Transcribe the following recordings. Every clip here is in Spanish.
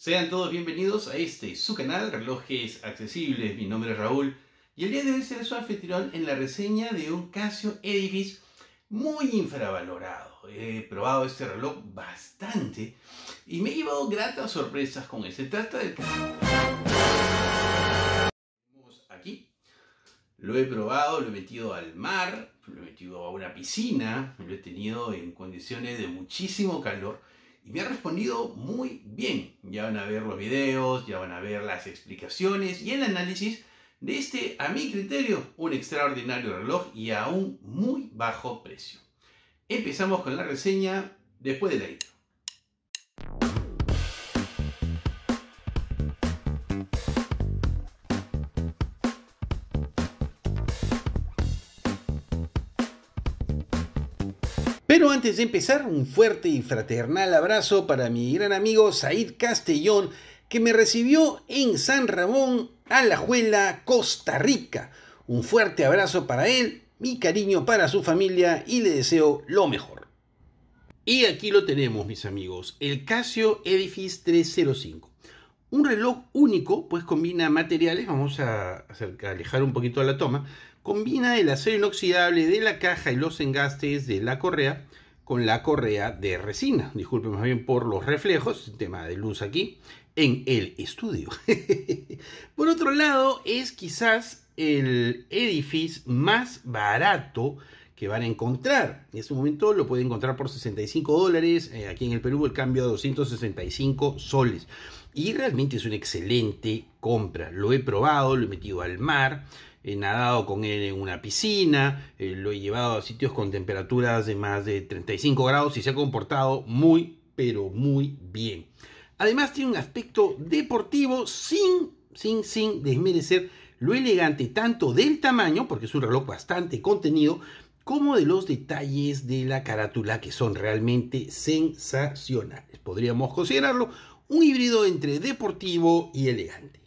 Sean todos bienvenidos a este su canal, Relojes Accesibles. Mi nombre es Raúl y el día de hoy su anfitrión en la reseña de un Casio Edifice muy infravalorado. He probado este reloj bastante y me he llevado gratas sorpresas con él. Se trata del aquí. Lo he probado, lo he metido al mar, lo he metido a una piscina, lo he tenido en condiciones de muchísimo calor y me ha respondido muy bien. Ya van a ver los videos, ya van a ver las explicaciones y el análisis de este, a mi criterio, un extraordinario reloj y a un muy bajo precio. Empezamos con la reseña después de la Pero antes de empezar, un fuerte y fraternal abrazo para mi gran amigo Said Castellón, que me recibió en San Ramón, Alajuela, Costa Rica. Un fuerte abrazo para él, mi cariño para su familia y le deseo lo mejor. Y aquí lo tenemos, mis amigos, el Casio Edifice 305. Un reloj único, pues combina materiales, vamos a, alejar un poquito a la toma, combina el acero inoxidable de la caja y los engastes de la correa con la correa de resina. Disculpen más bien por los reflejos, tema de luz aquí, en el estudio. por otro lado, es quizás el edificio más barato que van a encontrar. En este momento lo pueden encontrar por 65 dólares. Eh, aquí en el Perú el cambio a 265 soles. Y realmente es una excelente compra. Lo he probado, lo he metido al mar he eh, nadado con él en una piscina, eh, lo he llevado a sitios con temperaturas de más de 35 grados y se ha comportado muy, pero muy bien. Además tiene un aspecto deportivo sin, sin, sin desmerecer lo elegante tanto del tamaño, porque es un reloj bastante contenido, como de los detalles de la carátula que son realmente sensacionales. Podríamos considerarlo un híbrido entre deportivo y elegante.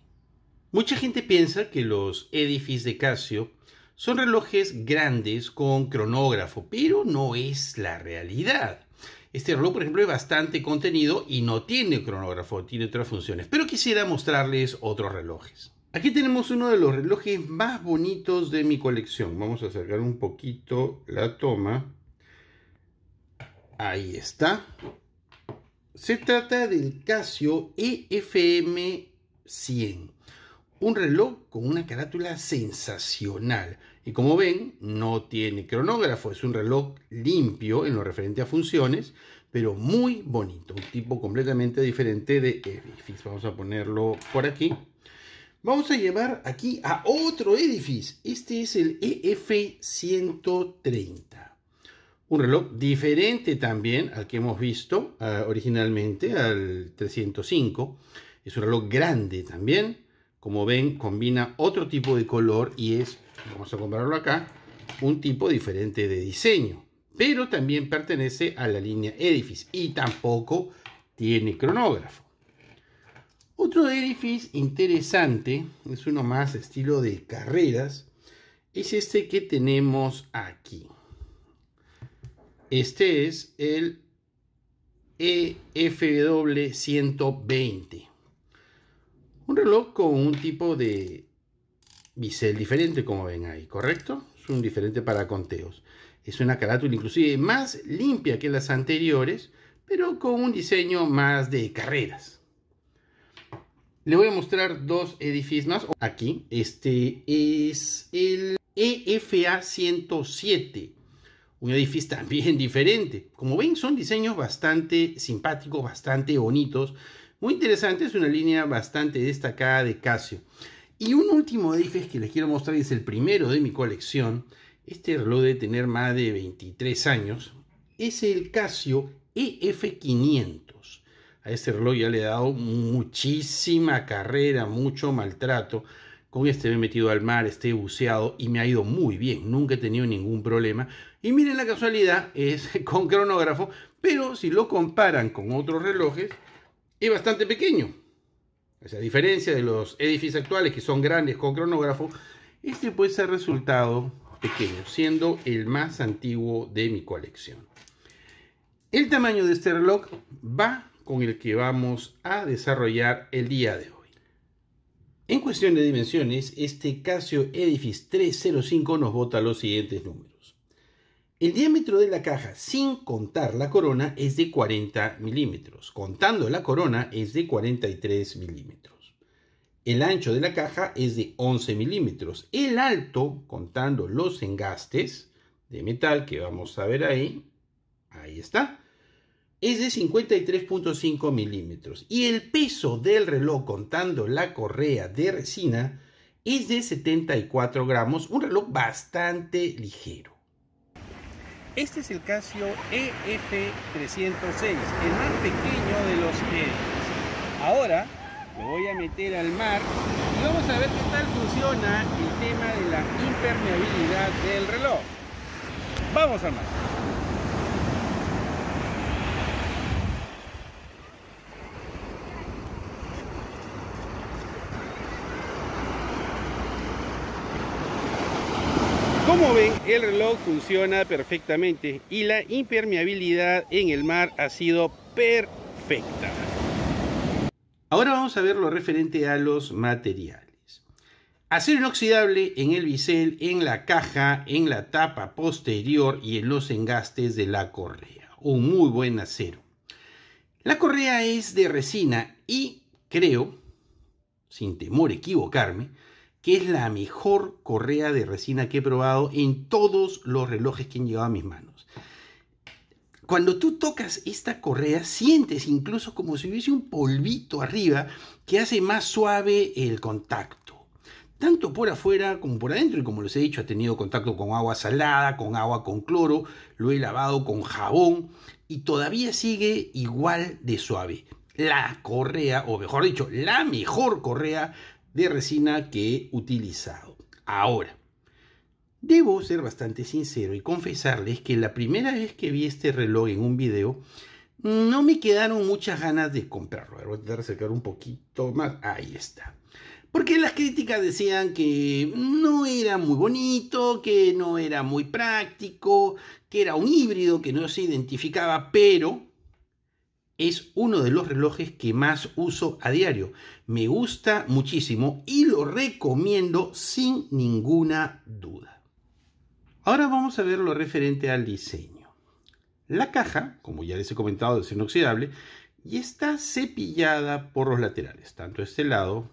Mucha gente piensa que los edificios de Casio son relojes grandes con cronógrafo, pero no es la realidad. Este reloj, por ejemplo, es bastante contenido y no tiene cronógrafo, tiene otras funciones. Pero quisiera mostrarles otros relojes. Aquí tenemos uno de los relojes más bonitos de mi colección. Vamos a acercar un poquito la toma. Ahí está. Se trata del Casio EFM 100 un reloj con una carátula sensacional. Y como ven, no tiene cronógrafo, es un reloj limpio en lo referente a funciones, pero muy bonito, un tipo completamente diferente de Edifice. Vamos a ponerlo por aquí. Vamos a llevar aquí a otro Edifice. Este es el EF130. Un reloj diferente también al que hemos visto ah, originalmente, al 305. Es un reloj grande también como ven, combina otro tipo de color y es, vamos a comprarlo acá, un tipo diferente de diseño. Pero también pertenece a la línea Edifice y tampoco tiene cronógrafo. Otro Edifice interesante, es uno más estilo de carreras, es este que tenemos aquí. Este es el EFW 120. Un reloj con un tipo de bisel diferente, como ven ahí, ¿correcto? Es un diferente para conteos. Es una carátula inclusive más limpia que las anteriores, pero con un diseño más de carreras. Le voy a mostrar dos edificios más. Aquí, este es el EFA 107. Un edificio también diferente. Como ven, son diseños bastante simpáticos, bastante bonitos. Muy interesante, es una línea bastante destacada de Casio. Y un último Eifes que les quiero mostrar es el primero de mi colección. Este reloj debe tener más de 23 años. Es el Casio EF500. A este reloj ya le he dado muchísima carrera, mucho maltrato. Con este me he metido al mar, este buceado y me ha ido muy bien. Nunca he tenido ningún problema. Y miren la casualidad, es con cronógrafo, pero si lo comparan con otros relojes, y bastante pequeño. a diferencia de los edificios actuales que son grandes con cronógrafo, este puede ser resultado pequeño, siendo el más antiguo de mi colección. El tamaño de este reloj va con el que vamos a desarrollar el día de hoy. En cuestión de dimensiones, este Casio Edifice 305 nos bota los siguientes números. El diámetro de la caja sin contar la corona es de 40 milímetros. Contando la corona es de 43 milímetros. El ancho de la caja es de 11 milímetros. El alto, contando los engastes de metal que vamos a ver ahí, ahí está, es de 53.5 milímetros y el peso del reloj contando la correa de resina es de 74 gramos, un reloj bastante ligero. Este es el Casio EF306, el más pequeño de los EDIs. Ahora lo voy a meter al mar y vamos a ver qué tal funciona el tema de la impermeabilidad del reloj. Vamos al mar. El reloj funciona perfectamente y la impermeabilidad en el mar ha sido perfecta. Ahora vamos a ver lo referente a los materiales. Acero inoxidable en el bisel, en la caja, en la tapa posterior y en los engastes de la correa. Un muy buen acero. La correa es de resina y creo, sin temor a equivocarme, que es la mejor correa de resina que he probado en todos los relojes que han llegado a mis manos. Cuando tú tocas esta correa, sientes incluso como si hubiese un polvito arriba que hace más suave el contacto. Tanto por afuera como por adentro, y como les he dicho, ha tenido contacto con agua salada, con agua con cloro, lo he lavado con jabón y todavía sigue igual de suave la correa, o mejor dicho, la mejor correa de resina que he utilizado. Ahora, debo ser bastante sincero y confesarles que la primera vez que vi este reloj en un video, no me quedaron muchas ganas de comprarlo. voy a intentar acercar un poquito más. Ahí está. Porque las críticas decían que no era muy bonito, que no era muy práctico, que era un híbrido, que no se identificaba, pero es uno de los relojes que más uso a diario. Me gusta muchísimo y lo recomiendo sin ninguna duda. Ahora vamos a ver lo referente al diseño. La caja, como ya les he comentado, es inoxidable y está cepillada por los laterales, tanto este lado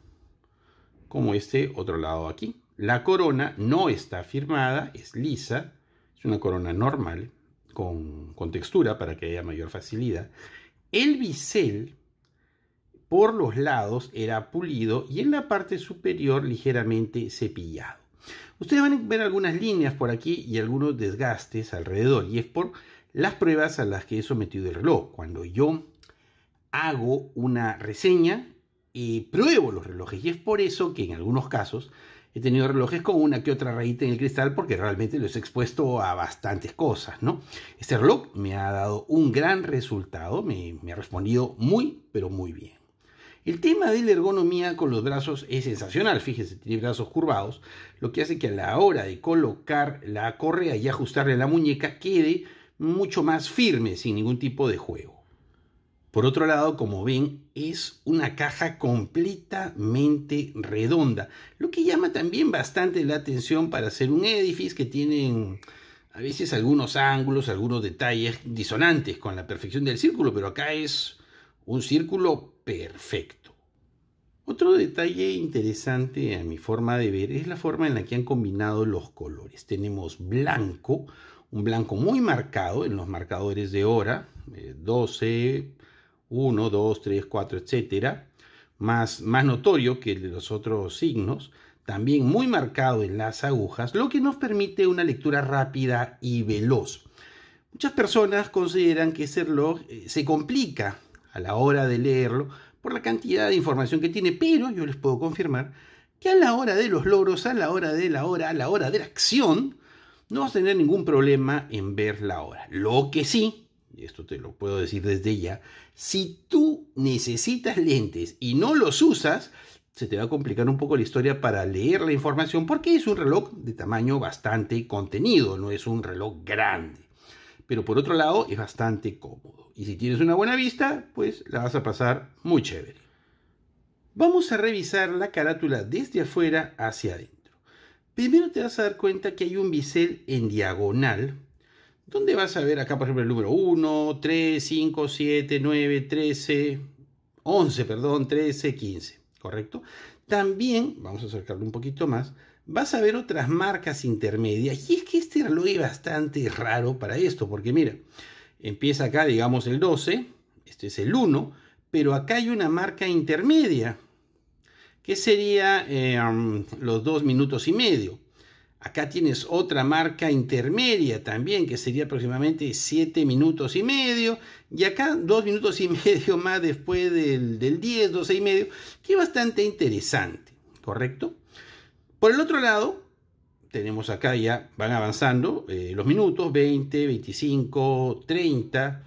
como este otro lado aquí. La corona no está firmada, es lisa, es una corona normal con, textura para que haya mayor facilidad. El bisel por los lados era pulido y en la parte superior ligeramente cepillado. Ustedes van a ver algunas líneas por aquí y algunos desgastes alrededor y es por las pruebas a las que he sometido el reloj. Cuando yo hago una reseña y pruebo los relojes y es por eso que en algunos casos He tenido relojes con una que otra rayita en el cristal porque realmente los he expuesto a bastantes cosas, ¿no? Este reloj me ha dado un gran resultado, me, me ha respondido muy, pero muy bien. El tema de la ergonomía con los brazos es sensacional, fíjese, tiene brazos curvados, lo que hace que a la hora de colocar la correa y ajustarle la muñeca quede mucho más firme, sin ningún tipo de juego. Por otro lado, como ven, es una caja completamente redonda, lo que llama también bastante la atención para ser un edificio que tiene mm, a veces algunos ángulos, algunos detalles disonantes con la perfección del círculo, pero acá es un círculo perfecto. Otro detalle interesante a mi forma de ver es la forma en la que han combinado los colores. Tenemos blanco, un blanco muy marcado en los marcadores de hora, 12, eh, 1, 2, 3, 4, etcétera, más, más notorio que el de los otros signos, también muy marcado en las agujas, lo que nos permite una lectura rápida y veloz. Muchas personas consideran que ese eh, se complica a la hora de leerlo por la cantidad de información que tiene, pero yo les puedo confirmar que a la hora de los logros, a la hora de la hora, a la hora de la acción, no vas a tener ningún problema en ver la hora. Lo que sí, esto te lo puedo decir desde ya, si tú necesitas lentes y no los usas, se te va a complicar un poco la historia para leer la información porque es un reloj de tamaño bastante contenido, no es un reloj grande. Pero por otro lado es bastante cómodo. Y si tienes una buena vista, pues la vas a pasar muy chévere. Vamos a revisar la carátula desde afuera hacia adentro. Primero te vas a dar cuenta que hay un bisel en diagonal ¿Dónde vas a ver acá, por ejemplo, el número 1, 3, 5, 7, 9, 13, 11, perdón, 13, 15, ¿correcto? También, vamos a acercarlo un poquito más, vas a ver otras marcas intermedias. Y es que este reloj es bastante raro para esto, porque mira, empieza acá, digamos, el 12, este es el 1, pero acá hay una marca intermedia, que sería eh, los 2 minutos y medio. Acá tienes otra marca intermedia también, que sería aproximadamente 7 minutos y medio. Y acá 2 minutos y medio más después del, 10, 12 y medio, que es bastante interesante, ¿correcto? Por el otro lado, tenemos acá ya, van avanzando eh, los minutos, 20, 25, 30,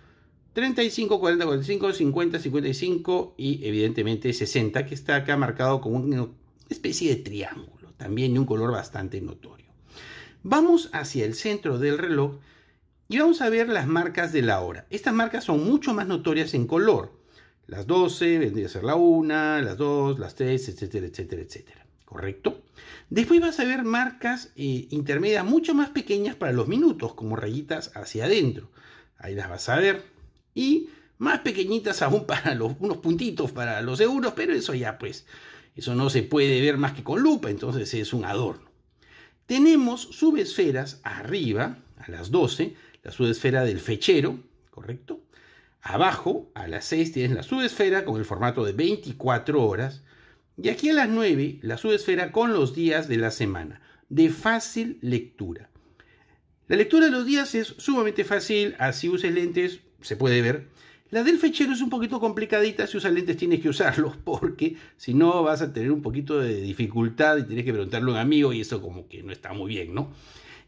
35, 40, 45, 50, 55 y evidentemente 60, que está acá marcado como una especie de triángulo, también de un color bastante notorio. Vamos hacia el centro del reloj y vamos a ver las marcas de la hora. Estas marcas son mucho más notorias en color. Las 12 vendría a ser la 1, las 2, las 3, etcétera, etcétera, etcétera. ¿Correcto? Después vas a ver marcas eh, intermedias mucho más pequeñas para los minutos, como rayitas hacia adentro. Ahí las vas a ver. Y más pequeñitas aún para los, unos puntitos para los euros, pero eso ya pues, eso no se puede ver más que con lupa, entonces es un adorno. Tenemos subesferas arriba, a las 12, la subesfera del fechero, ¿correcto? Abajo, a las 6, tienes la subesfera con el formato de 24 horas. Y aquí a las 9, la subesfera con los días de la semana, de fácil lectura. La lectura de los días es sumamente fácil, así uses lentes, se puede ver. La del fechero es un poquito complicadita, si usas lentes tienes que usarlos, porque si no vas a tener un poquito de dificultad y tienes que preguntarle a un amigo y eso como que no está muy bien, ¿no?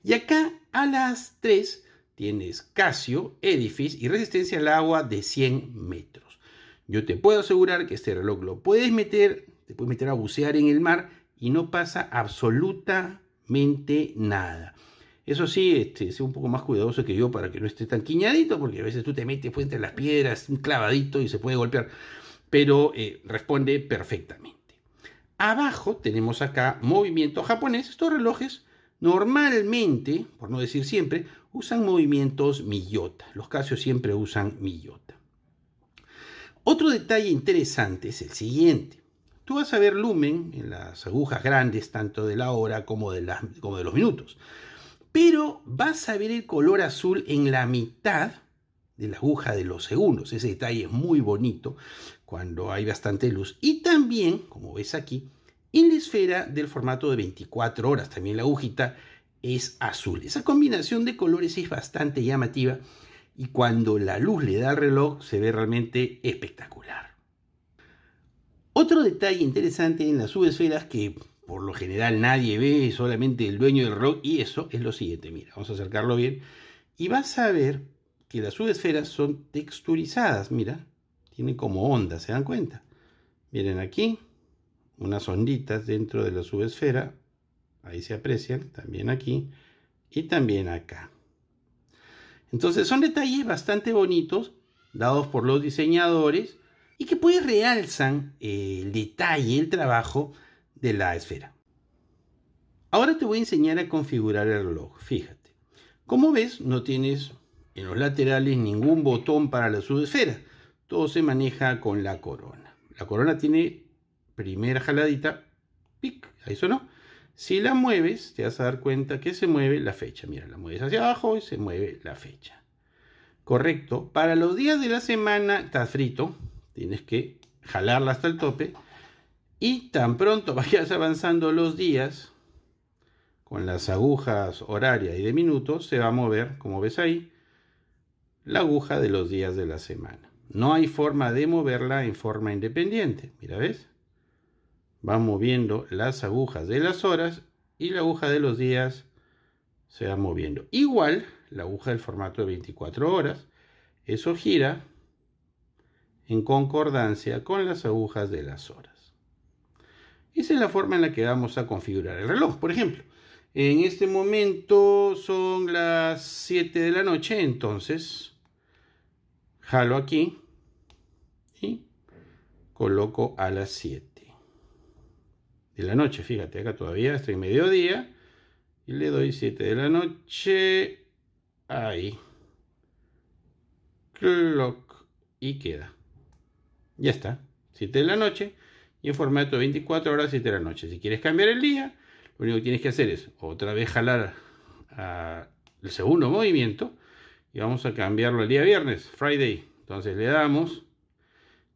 Y acá a las 3 tienes Casio, Edifice y resistencia al agua de 100 metros. Yo te puedo asegurar que este reloj lo puedes meter, te puedes meter a bucear en el mar y no pasa absolutamente nada. Eso sí, este, sé un poco más cuidadoso que yo para que no esté tan quiñadito, porque a veces tú te metes pues, entre las piedras, un clavadito y se puede golpear. Pero eh, responde perfectamente. Abajo tenemos acá movimiento japonés. Estos relojes normalmente, por no decir siempre, usan movimientos Miyota. Los Casio siempre usan Miyota. Otro detalle interesante es el siguiente. Tú vas a ver lumen en las agujas grandes, tanto de la hora como de, como de los minutos pero vas a ver el color azul en la mitad de la aguja de los segundos. Ese detalle es muy bonito cuando hay bastante luz. Y también, como ves aquí, en la esfera del formato de 24 horas, también la agujita es azul. Esa combinación de colores es bastante llamativa y cuando la luz le da al reloj se ve realmente espectacular. Otro detalle interesante en las subesferas que por lo general nadie ve, solamente el dueño del rock, y eso es lo siguiente, mira, vamos a acercarlo bien, y vas a ver que las subesferas son texturizadas, mira, tienen como ondas, ¿se dan cuenta? Miren aquí, unas onditas dentro de la subesfera, ahí se aprecian, también aquí, y también acá. Entonces son detalles bastante bonitos, dados por los diseñadores, y que pues realzan el detalle, el trabajo de la esfera. Ahora te voy a enseñar a configurar el reloj. Fíjate. Como ves, no tienes en los laterales ningún botón para la subesfera. Todo se maneja con la corona. La corona tiene primera jaladita, pic, ahí sonó. Si la mueves, te vas a dar cuenta que se mueve la fecha. Mira, la mueves hacia abajo y se mueve la fecha. Correcto. Para los días de la semana, está frito. Tienes que jalarla hasta el tope. Y tan pronto vayas avanzando los días, con las agujas horarias y de minutos, se va a mover, como ves ahí, la aguja de los días de la semana. No hay forma de moverla en forma independiente. Mira, ¿ves? Va moviendo las agujas de las horas y la aguja de los días se va moviendo. Igual, la aguja del formato de 24 horas, eso gira en concordancia con las agujas de las horas. Esa es la forma en la que vamos a configurar el reloj. Por ejemplo, en este momento son las 7 de la noche, entonces jalo aquí y coloco a las 7 de la noche. Fíjate, acá todavía estoy mediodía y le doy 7 de la noche. Ahí. Clock y queda. Ya está. 7 de la noche y en formato de 24 horas, 7 de la noche. Si quieres cambiar el día, lo único que tienes que hacer es otra vez jalar el segundo movimiento y vamos a cambiarlo al día viernes, Friday. Entonces le damos,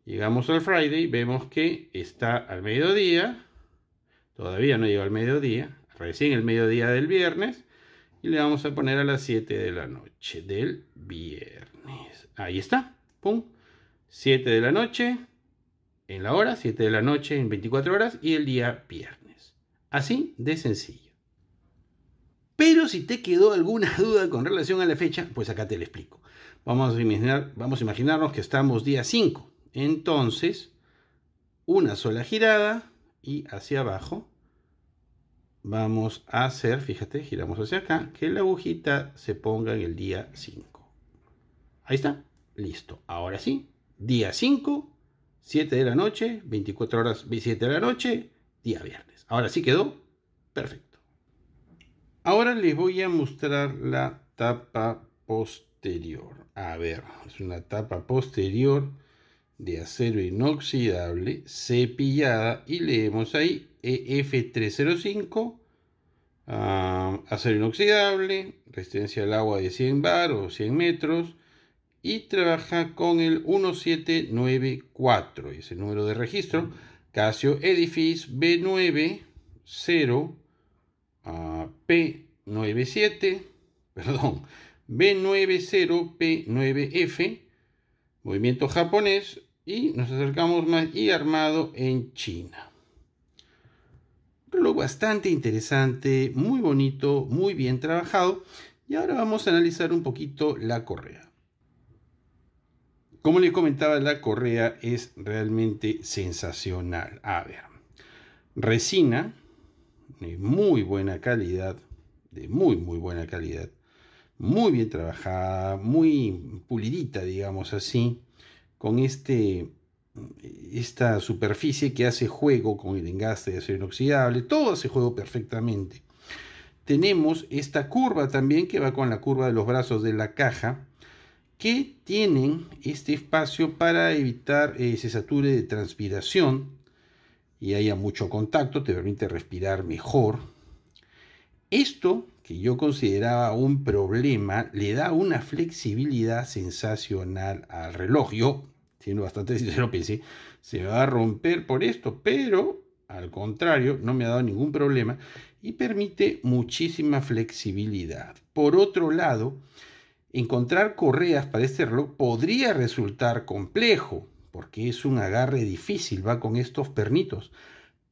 llegamos al Friday, vemos que está al mediodía, todavía no llegó al mediodía, recién el mediodía del viernes, y le vamos a poner a las 7 de la noche del viernes. Ahí está, pum, 7 de la noche, en la hora, 7 de la noche en 24 horas y el día viernes. Así de sencillo. Pero si te quedó alguna duda con relación a la fecha, pues acá te lo explico. Vamos a, imaginar, vamos a imaginarnos que estamos día 5. Entonces, una sola girada y hacia abajo vamos a hacer, fíjate, giramos hacia acá, que la agujita se ponga en el día 5. Ahí está, listo. Ahora sí, día 5, 7 de la noche, 24 horas, 27 de la noche, día viernes. Ahora sí quedó perfecto. Ahora les voy a mostrar la tapa posterior. A ver, es una tapa posterior de acero inoxidable cepillada y leemos ahí EF305 ah, acero inoxidable resistencia al agua de 100 bar o 100 metros y trabaja con el 1794, es el número de registro, Casio Edifice B90 ah, P97, perdón, B90P9F, movimiento japonés, y nos acercamos más y armado en China. Reloj bastante interesante, muy bonito, muy bien trabajado. Y ahora vamos a analizar un poquito la correa. Como les comentaba, la correa es realmente sensacional. A ver, resina de muy buena calidad, de muy, muy buena calidad, muy bien trabajada, muy pulidita, digamos así, con este esta superficie que hace juego con el engaste de acero inoxidable, todo hace juego perfectamente. Tenemos esta curva también que va con la curva de los brazos de la caja, que tienen este espacio para evitar que eh, se sature de transpiración y haya mucho contacto, te permite respirar mejor. Esto, que yo consideraba un problema, le da una flexibilidad sensacional al reloj. Yo, siendo bastante sincero, pensé, se va a romper por esto, pero al contrario, no me ha dado ningún problema y permite muchísima flexibilidad. Por otro lado, Encontrar correas para este reloj podría resultar complejo, porque es un agarre difícil, va con estos pernitos.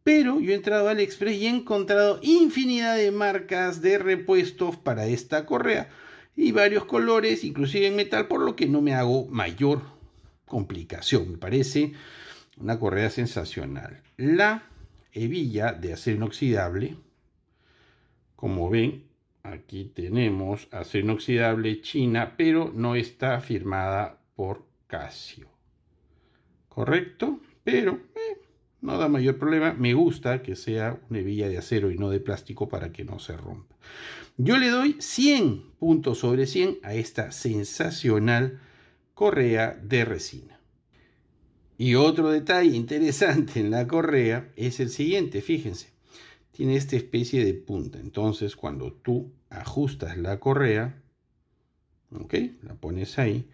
Pero yo he entrado al Express y he encontrado infinidad de marcas de repuestos para esta correa y varios colores, inclusive en metal, por lo que no me hago mayor complicación. Me parece una correa sensacional. La hebilla de acero inoxidable, como ven, Aquí tenemos acero inoxidable china, pero no está firmada por Casio. ¿Correcto? Pero eh, no da mayor problema. Me gusta que sea una hebilla de acero y no de plástico para que no se rompa. Yo le doy 100 puntos sobre 100 a esta sensacional correa de resina. Y otro detalle interesante en la correa es el siguiente, fíjense tiene esta especie de punta. Entonces, cuando tú ajustas la correa, ¿ok? La pones ahí,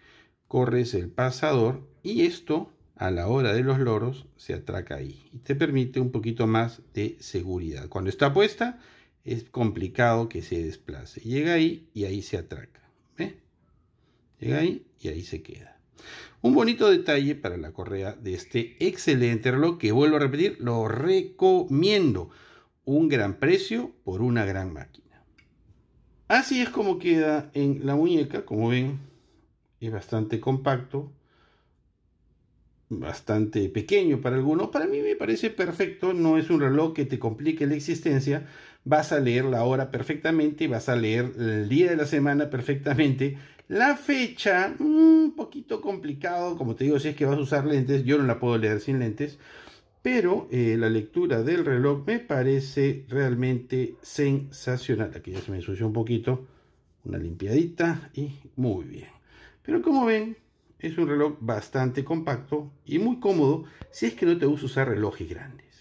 corres el pasador y esto a la hora de los loros se atraca ahí y te permite un poquito más de seguridad. Cuando está puesta es complicado que se desplace. Llega ahí y ahí se atraca. ¿Ve? Llega ahí y ahí se queda. Un bonito detalle para la correa de este excelente reloj que vuelvo a repetir, lo recomiendo un gran precio por una gran máquina. Así es como queda en la muñeca, como ven, es bastante compacto, bastante pequeño para algunos. Para mí me parece perfecto, no es un reloj que te complique la existencia. Vas a leer la hora perfectamente, vas a leer el día de la semana perfectamente. La fecha, un poquito complicado, como te digo, si es que vas a usar lentes, yo no la puedo leer sin lentes pero eh, la lectura del reloj me parece realmente sensacional. Aquí ya se me ensució un poquito, una limpiadita y muy bien. Pero como ven, es un reloj bastante compacto y muy cómodo si es que no te gusta usar relojes grandes.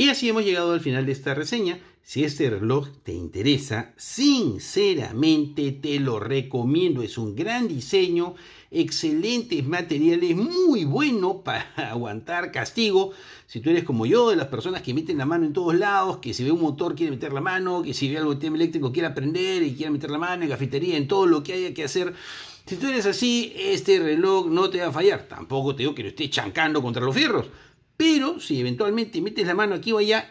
Y así hemos llegado al final de esta reseña. Si este reloj te interesa, sinceramente te lo recomiendo. Es un gran diseño, excelentes materiales, muy bueno para aguantar castigo. Si tú eres como yo, de las personas que meten la mano en todos lados, que si ve un motor quiere meter la mano, que si ve algo de tema eléctrico quiere aprender y quiere meter la mano en cafetería, en todo lo que haya que hacer. Si tú eres así, este reloj no te va a fallar. Tampoco te digo que lo estés chancando contra los fierros pero si eventualmente metes la mano aquí o allá,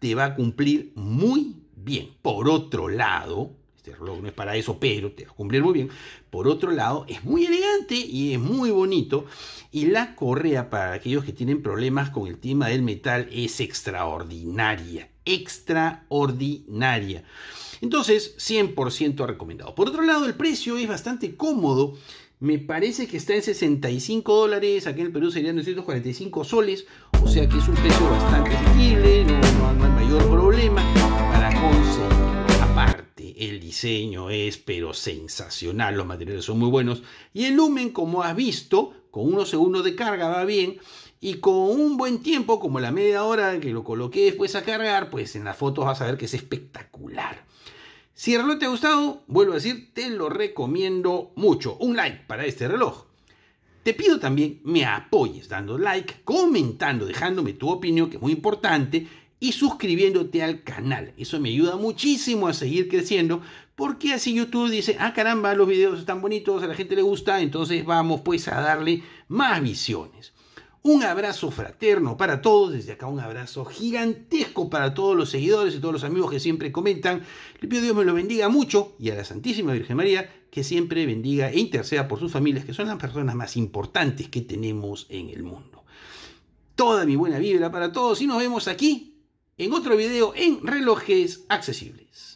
te va a cumplir muy bien. Por otro lado, este reloj no es para eso, pero te va a cumplir muy bien. Por otro lado, es muy elegante y es muy bonito. Y la correa para aquellos que tienen problemas con el tema del metal es extraordinaria. Extraordinaria. Entonces, 100% recomendado. Por otro lado, el precio es bastante cómodo me parece que está en 65 dólares, aquí en Perú serían 245 soles, o sea que es un peso bastante asequible, no, hay mayor problema para conseguir. Aparte, el diseño es pero sensacional, los materiales son muy buenos y el lumen, como has visto, con unos segundos de carga va bien. Y con un buen tiempo, como la media hora que lo coloqué después a cargar, pues en las fotos vas a ver que es espectacular. Si el reloj te ha gustado, vuelvo a decir, te lo recomiendo mucho. Un like para este reloj. Te pido también me apoyes dando like, comentando, dejándome tu opinión, que es muy importante, y suscribiéndote al canal. Eso me ayuda muchísimo a seguir creciendo, porque así YouTube dice, ah caramba, los videos están bonitos, a la gente le gusta, entonces vamos pues a darle más visiones. Un abrazo fraterno para todos, desde acá un abrazo gigantesco para todos los seguidores y todos los amigos que siempre comentan. Le pido a Dios me lo bendiga mucho y a la Santísima Virgen María que siempre bendiga e interceda por sus familias, que son las personas más importantes que tenemos en el mundo. Toda mi buena vibra para todos y nos vemos aquí en otro video en Relojes Accesibles.